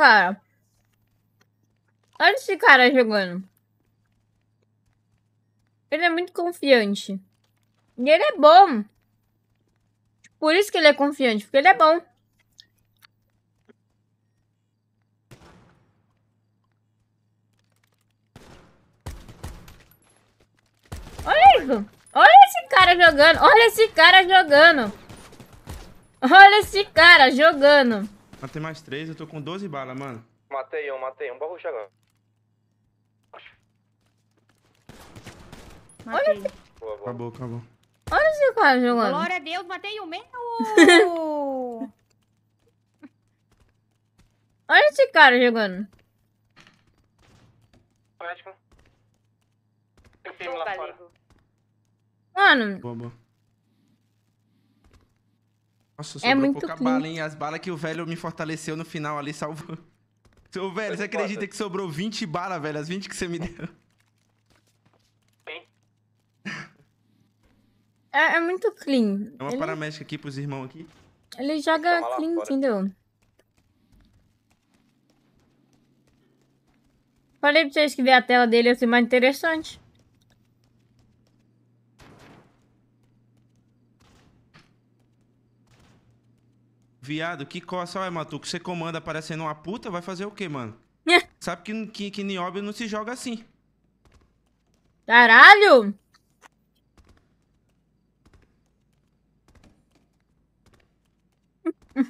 cara. Olha esse cara jogando. Ele é muito confiante. E ele é bom. Por isso que ele é confiante, porque ele é bom. Olha isso. Olha esse cara jogando. Olha esse cara jogando. Olha esse cara jogando. Matei mais três, eu tô com 12 balas, mano. Matei um, matei um. Barro chegando. Matei. Olha. Boa, boa. Acabou, acabou. Olha esse cara jogando. Glória a Deus, matei um mesmo. Olha esse cara jogando. Ótimo. lá fora. Mano. Boa, boa. Nossa, é sobrou é muito pouca clean. bala, hein? As balas que o velho me fortaleceu no final ali salvou. Seu velho, você acredita que sobrou 20 balas, velho? As 20 que você me deu. É, é muito clean. É uma Ele... paramédica aqui pros irmãos aqui. Ele joga clean, fora. entendeu? Falei pra vocês que ver a tela dele assim mais interessante. Viado, que coça, olha, Matuco, você comanda parecendo uma puta, vai fazer o quê, mano? Sabe que, que, que Nióbio não se joga assim. Caralho!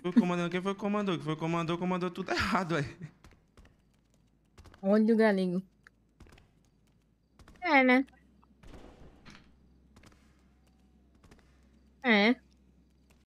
Foi comandando quem foi comandou, Quem foi comandou, comandou tudo errado, aí. Olha o galinho. É, né?